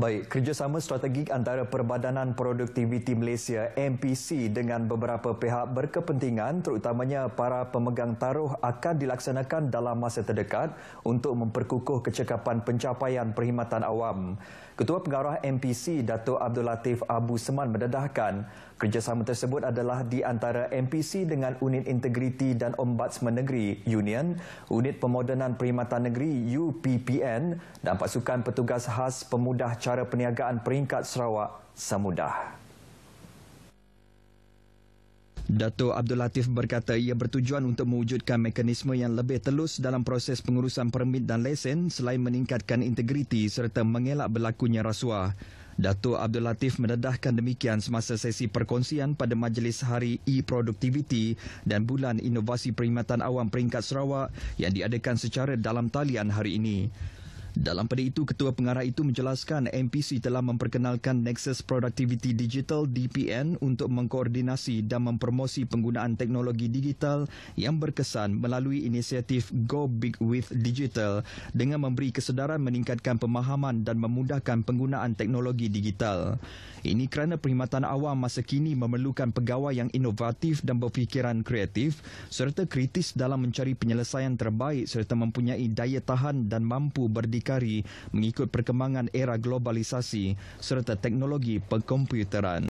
Baik, kerjasama strategik antara Perbadanan Produktiviti Malaysia MPC dengan beberapa pihak berkepentingan terutamanya para pemegang taruh akan dilaksanakan dalam masa terdekat untuk memperkukuh kecekapan pencapaian perkhidmatan awam. Ketua Pengarah MPC Datuk Abdul Latif Abu Seman mendedahkan kerjasama tersebut adalah di antara MPC dengan Unit Integriti dan Ombudsman Negeri Union, Unit Pemodenan Perkhidmatan Negeri UPPN dan pasukan petugas khas pemudah calon cara perniagaan peringkat Sarawak semudah. Dato Abdul Latif berkata ia bertujuan untuk mewujudkan mekanisme yang lebih telus dalam proses pengurusan permit dan lesen selain meningkatkan integriti serta mengelak berlakunya rasuah. Dato Abdul Latif mendedahkan demikian semasa sesi perkongsian pada Majlis Hari E-Productivity dan Bulan Inovasi Perkhidmatan Awam Peringkat Sarawak yang diadakan secara dalam talian hari ini. Dalam pada itu, Ketua Pengarah itu menjelaskan MPC telah memperkenalkan Nexus Productivity Digital DPN untuk mengkoordinasi dan mempromosi penggunaan teknologi digital yang berkesan melalui inisiatif Go Big With Digital dengan memberi kesedaran meningkatkan pemahaman dan memudahkan penggunaan teknologi digital. Ini kerana perkhidmatan awam masa kini memerlukan pegawai yang inovatif dan berfikiran kreatif serta kritis dalam mencari penyelesaian terbaik serta mempunyai daya tahan dan mampu berdiri berdikari mengikut perkembangan era globalisasi serta teknologi pengkomputeran.